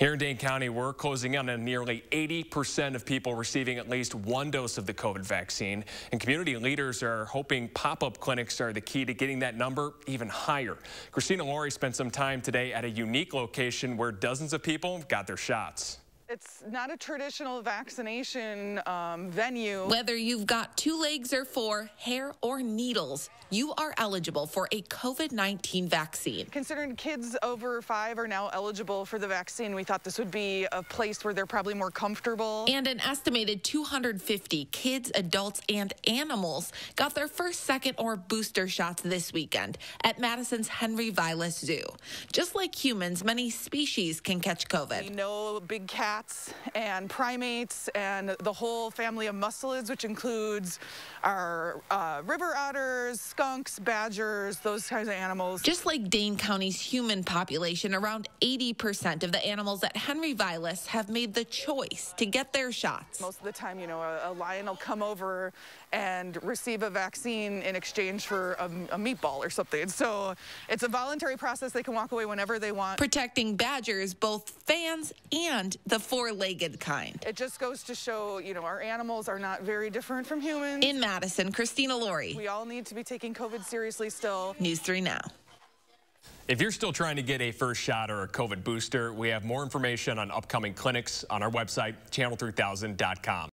Here in Dane County, we're closing in on nearly 80% of people receiving at least one dose of the COVID vaccine. And community leaders are hoping pop-up clinics are the key to getting that number even higher. Christina Laurie spent some time today at a unique location where dozens of people got their shots. It's not a traditional vaccination um, venue. Whether you've got two legs or four, hair or needles, you are eligible for a COVID 19 vaccine. Considering kids over five are now eligible for the vaccine, we thought this would be a place where they're probably more comfortable. And an estimated 250 kids, adults, and animals got their first, second, or booster shots this weekend at Madison's Henry Vilas Zoo. Just like humans, many species can catch COVID. No big cats and primates and the whole family of mustelids, which includes our uh, river otters, skunks, badgers, those kinds of animals. Just like Dane County's human population, around 80% of the animals at Henry Vilas have made the choice to get their shots. Most of the time, you know, a, a lion will come over and receive a vaccine in exchange for a, a meatball or something. So it's a voluntary process. They can walk away whenever they want. Protecting badgers, both fans and the four-legged kind. It just goes to show, you know, our animals are not very different from humans. In Madison, Christina Laurie. We all need to be taking COVID seriously still. News 3 Now. If you're still trying to get a first shot or a COVID booster, we have more information on upcoming clinics on our website, channel3000.com.